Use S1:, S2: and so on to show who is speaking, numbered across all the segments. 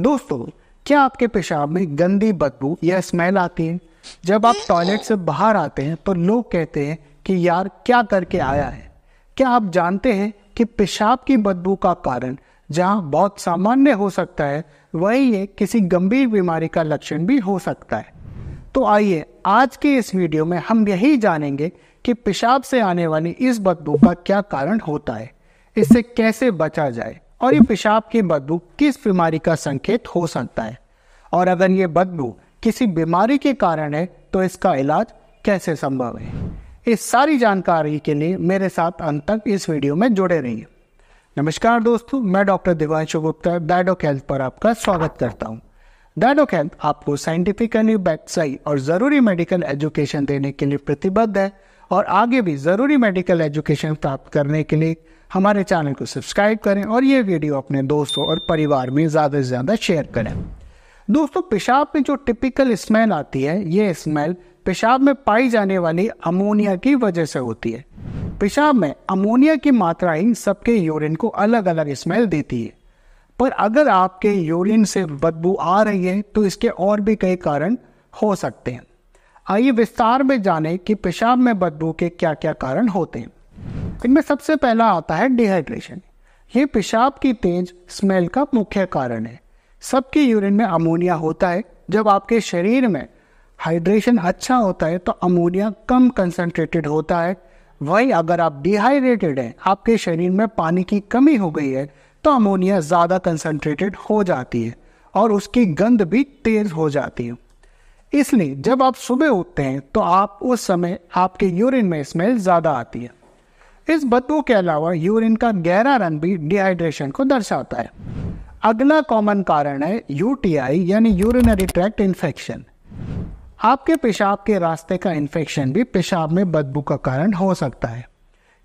S1: दोस्तों क्या आपके पेशाब में गंदी बदबू या स्मेल आती है जब आप टॉयलेट से बाहर आते हैं तो लोग कहते हैं कि यार क्या करके आया है क्या आप जानते हैं कि पेशाब की बदबू का कारण जहाँ बहुत सामान्य हो सकता है वही ये किसी गंभीर बीमारी का लक्षण भी हो सकता है तो आइए आज के इस वीडियो में हम यही जानेंगे कि पेशाब से आने वाली इस बदबू का क्या कारण होता है इससे कैसे बचा जाए और ये पेशाब की बदबू किस बीमारी का संकेत हो सकता है और अगर ये बदबू किसी बीमारी के कारण है तो इसका इलाज कैसे संभव है इस सारी जानकारी के लिए मेरे साथ अंत तक इस वीडियो में जुड़े रहिए नमस्कार दोस्तों मैं doctor Divanshu Gupta Dadoc health पर आपका स्वागत करता हूँ डैडोक हेल्थ आपको साइंटिफिकली वेबसाइट और ज़रूरी मेडिकल एजुकेशन देने के लिए प्रतिबद्ध है और आगे भी ज़रूरी मेडिकल एजुकेशन प्राप्त करने के लिए हमारे चैनल को सब्सक्राइब करें और ये वीडियो अपने दोस्तों और परिवार में ज़्यादा से ज़्यादा शेयर करें दोस्तों पेशाब में जो टिपिकल स्मेल आती है ये स्मेल पेशाब में पाई जाने वाली अमोनिया की वजह से होती है पेशाब में अमोनिया की मात्रा ही सबके यूरिन को अलग अलग स्मेल देती है पर अगर आपके यूरिन से बदबू आ रही है तो इसके और भी कई कारण हो सकते हैं आइए विस्तार में जाने कि पेशाब में बदबू के क्या क्या कारण होते हैं इनमें सबसे पहला आता है डिहाइड्रेशन ये पेशाब की तेज स्मेल का मुख्य कारण है सबके यूरिन में अमोनिया होता है जब आपके शरीर में हाइड्रेशन अच्छा होता है तो अमोनिया कम कंसनट्रेटेड होता है वही अगर आप डिहाइड्रेटेड हैं आपके शरीर में पानी की कमी हो गई है तो अमोनिया ज़्यादा कंसनट्रेटेड हो जाती है और उसकी गंध भी तेज़ हो जाती है इसलिए जब आप सुबह उठते हैं तो आप उस समय आपके यूरिन में स्मेल ज़्यादा आती है इस बदबू के अलावा यूरिन का गहरा रंग भी डिहाइड्रेशन को दर्शाता है अगला कॉमन कारण है यूटीआई यानी यूरिनरी ट्रैक्ट इन्फेक्शन आपके पेशाब के रास्ते का इन्फेक्शन भी पेशाब में बदबू का कारण हो सकता है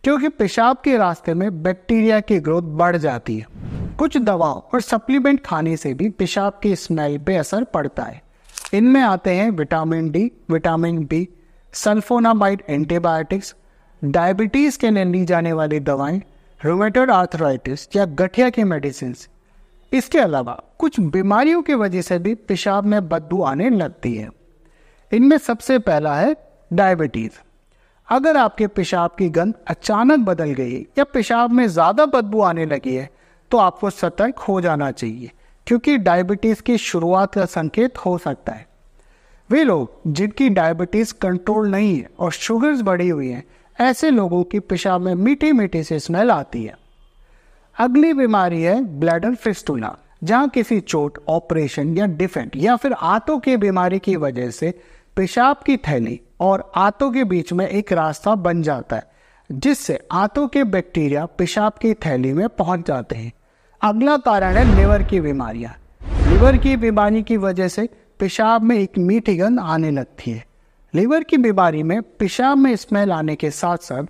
S1: क्योंकि पेशाब के रास्ते में बैक्टीरिया की ग्रोथ बढ़ जाती है कुछ दवाओं और सप्लीमेंट खाने से भी पेशाब की स्मेल पे असर पड़ता है इनमें आते हैं vitamin D vitamin B sulphonamide antibiotics diabetes के लिए ली जाने वाली दवाएं रोमेटोड आर्थराइटिस या गठिया की मेडिसिन इसके अलावा कुछ बीमारियों की वजह से भी पेशाब में बदबू आने लगती है इनमें सबसे पहला है डायबिटीज़ अगर आपके पेशाब की गंध अचानक बदल गई या पेशाब में ज़्यादा बदबू आने लगी है तो आपको सतर्क हो जाना चाहिए क्योंकि डायबिटीज़ की शुरुआत का संकेत हो सकता है वे लोग जिनकी डायबिटीज़ कंट्रोल नहीं है और शुगर्स बढ़ी हुई हैं ऐसे लोगों की पेशाब में मीठी मीठी से स्मेल आती है अगली बीमारी है ब्लैडर फिस्टूला जहाँ किसी चोट ऑपरेशन या डिफेंट या फिर आंतों की बीमारी की वजह से पेशाब की थैली और आंतों के बीच में एक रास्ता बन जाता है जिससे आंतों के बैक्टीरिया पेशाब की थैली में पहुंच जाते हैं अगला कारण है लिवर की बीमारियाँ लिवर की बीमारी की वजह से पेशाब में एक मीठी गंध आने लगती है लीवर की बीमारी में पेशाब में स्मेल आने के साथ साथ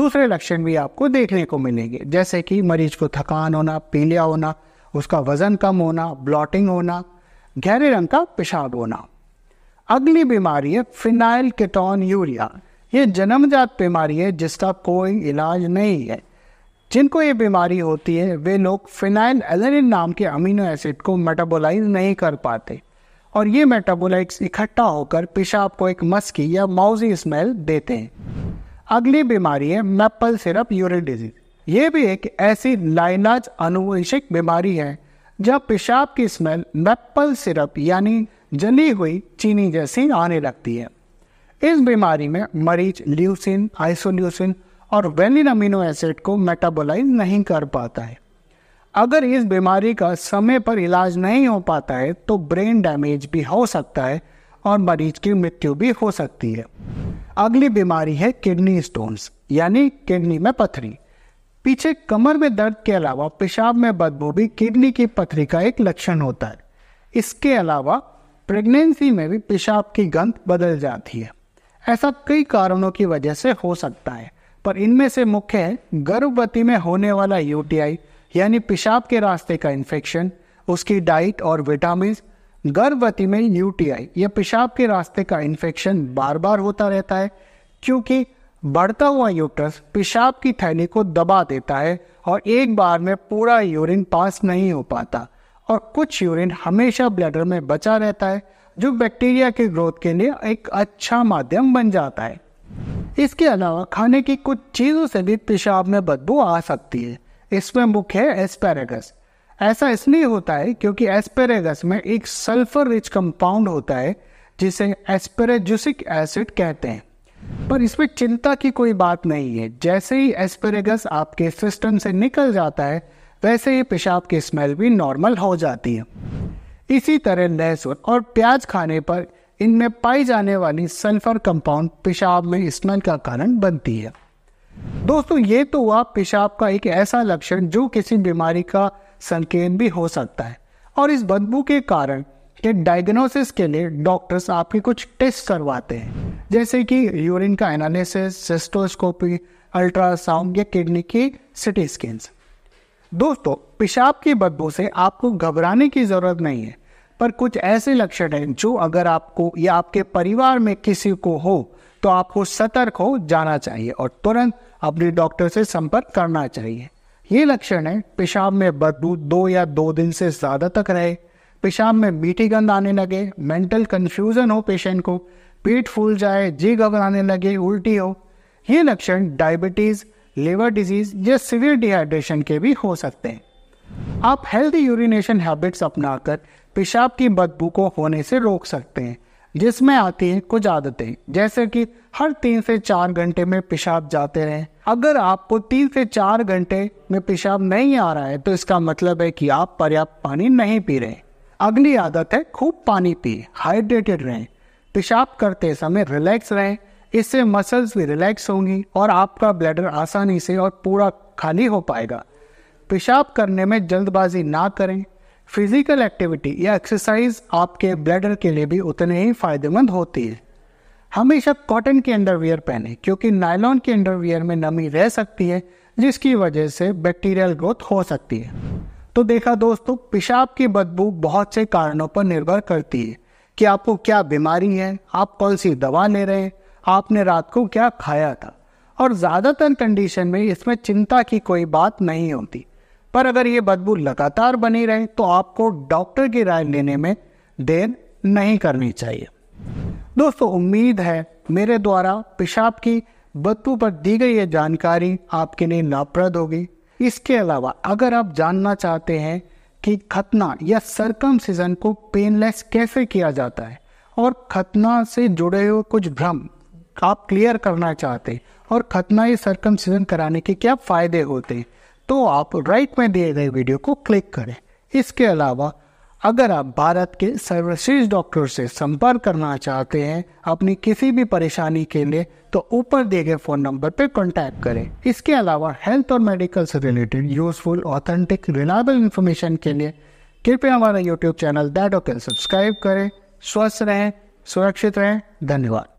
S1: दूसरे लक्षण भी आपको देखने को मिलेंगे जैसे कि मरीज को थकान होना पीलिया होना उसका वजन कम होना ब्लॉटिंग होना गहरे रंग का पेशाब होना अगली बीमारी है फिनाइल केटोन यूरिया ये जन्मजात बीमारी है जिसका कोई इलाज नहीं है जिनको ये बीमारी होती है वे लोग फिनाइल एलरिन नाम के अमीनो एसिड को मेटाबोलाइज नहीं कर पाते और ये मेटाबोलाइट्स इकट्ठा होकर पेशाब को एक मस्की या माउजी स्मेल देते हैं अगली बीमारी है मेपल सिरप यूरिन डिजीज ये भी एक ऐसी लाइलाज अनुवंशिक बीमारी है जहाँ पेशाब की स्मेल मेपल सिरप यानी जली हुई चीनी जैसी आने लगती है इस बीमारी में मरीज ल्यूसिन आइसोल्यूसिन और वेलिन अमीनो एसिड को मेटाबोलाइज नहीं कर पाता है अगर इस बीमारी का समय पर इलाज नहीं हो पाता है तो ब्रेन डैमेज भी हो सकता है और मरीज की मृत्यु भी हो सकती है अगली बीमारी है किडनी स्टोन्स यानी किडनी में पथरी पीछे कमर में दर्द के अलावा पेशाब में बदबू भी किडनी की पथरी का एक लक्षण होता है इसके अलावा प्रेगनेंसी में भी पेशाब की गंध बदल जाती है ऐसा कई कारणों की वजह से हो सकता है पर इनमें से मुख्य है गर्भवती में होने वाला यूटीआई यानी पेशाब के रास्ते का इन्फेक्शन उसकी डाइट और विटामिन गर्भवती में यूटीआई या पेशाब के रास्ते का इन्फेक्शन बार बार होता रहता है क्योंकि बढ़ता हुआ यूट्रस पेशाब की थैली को दबा देता है और एक बार में पूरा यूरिन पास नहीं हो पाता और कुछ यूरिन हमेशा ब्लैडर में बचा रहता है जो बैक्टीरिया के ग्रोथ के लिए एक अच्छा माध्यम बन जाता है इसके अलावा खाने की कुछ चीज़ों से भी पेशाब में बदबू आ सकती है इसमें मुख्य है एस्पेरेगस ऐसा इसलिए होता है क्योंकि एस्पेरेगस में एक सल्फर रिच कंपाउंड होता है जिसे एस्पेरेजुसिक एसिड कहते हैं पर इसमें चिंता की कोई बात नहीं है जैसे ही एस्पेरेगस आपके सिस्टम से निकल जाता है वैसे ही पेशाब की स्मेल भी नॉर्मल हो जाती है इसी तरह लहसुन और प्याज खाने पर इनमें पाई जाने वाली सल्फर कंपाउंड पेशाब में स्मेल का कारण बनती है दोस्तों ये तो हुआ पेशाब का एक ऐसा लक्षण जो किसी बीमारी का संकेत भी हो सकता है और इस बदबू के कारण के डायग्नोसिस के लिए डॉक्टर्स आपके कुछ टेस्ट करवाते हैं जैसे कि यूरिन का एनालिसिस सिस्टोस्कोपी अल्ट्रासाउंड या किडनी की सिटी स्कैन दोस्तों पेशाब की बदबू से आपको घबराने की ज़रूरत नहीं है पर कुछ ऐसे लक्षण हैं जो अगर आपको या आपके परिवार में किसी को हो तो आपको सतर्क हो जाना चाहिए और तुरंत अपने डॉक्टर से संपर्क करना चाहिए ये लक्षण है पेशाब में बदबू दो या दो दिन से ज़्यादा तक रहे पेशाब में मीठी गंद आने लगे मेंटल कंफ्यूजन हो पेशेंट को पेट फूल जाए जी घबराने लगे उल्टी हो ये लक्षण डायबिटीज़ लिवर डिजीज़ या सिवियर डिहाइड्रेशन के भी हो सकते हैं आप हेल्दी यूरिनेशन हैबिट्स अपनाकर पेशाब की बदबू को होने से रोक सकते हैं जिसमें आती हैं कुछ आदतें जैसे कि हर तीन से चार घंटे में पेशाब जाते रहें अगर आपको तीन से चार घंटे में पेशाब नहीं आ रहा है तो इसका मतलब है कि आप पर्याप्त पानी नहीं पी रहे अगली आदत है खूब पानी पिए हाइड्रेटेड रहें पेशाब करते समय रिलैक्स रहें इससे मसल्स भी रिलैक्स होंगी और आपका ब्लैडर आसानी से और पूरा खाली हो पाएगा पेशाब करने में जल्दबाजी ना करें फिजिकल एक्टिविटी या एक्सरसाइज आपके ब्लडर के लिए भी उतने ही फायदेमंद होती है हमेशा कॉटन के अंडरवियर पहने क्योंकि नायलॉन के अंडरवियर में नमी रह सकती है जिसकी वजह से बैक्टीरियल ग्रोथ हो सकती है तो देखा दोस्तों पेशाब की बदबू बहुत से कारणों पर निर्भर करती है कि आपको क्या बीमारी है आप कौन सी दवा ले रहे हैं आपने रात को क्या खाया था और ज़्यादातर कंडीशन में इसमें चिंता की कोई बात नहीं होती पर अगर ये बदबू लगातार बनी रहे तो आपको डॉक्टर की राय लेने में देर नहीं करनी चाहिए दोस्तों उम्मीद है मेरे द्वारा पेशाब की बदबू पर दी गई ये जानकारी आपके लिए लाभप्रद होगी इसके अलावा अगर आप जानना चाहते हैं कि खतना या सरकम सीजन को पेनलेस कैसे किया जाता है और खतना से जुड़े हुए कुछ भ्रम आप क्लियर करना चाहते हैं और खतना या सरकम सीजन कराने के क्या फ़ायदे होते हैं तो आप राइट में दिए गए वीडियो को क्लिक करें इसके अलावा अगर आप भारत के सर्वश्रेष्ठ डॉक्टर से संपर्क करना चाहते हैं अपनी किसी भी परेशानी के लिए तो ऊपर दिए गए फ़ोन नंबर पर कॉन्टैक्ट करें इसके अलावा हेल्थ और मेडिकल से related useful authentic reliable information के लिए कृपया हमारा YouTube channel that okay subscribe करें स्वस्थ रहें सुरक्षित रहें धन्यवाद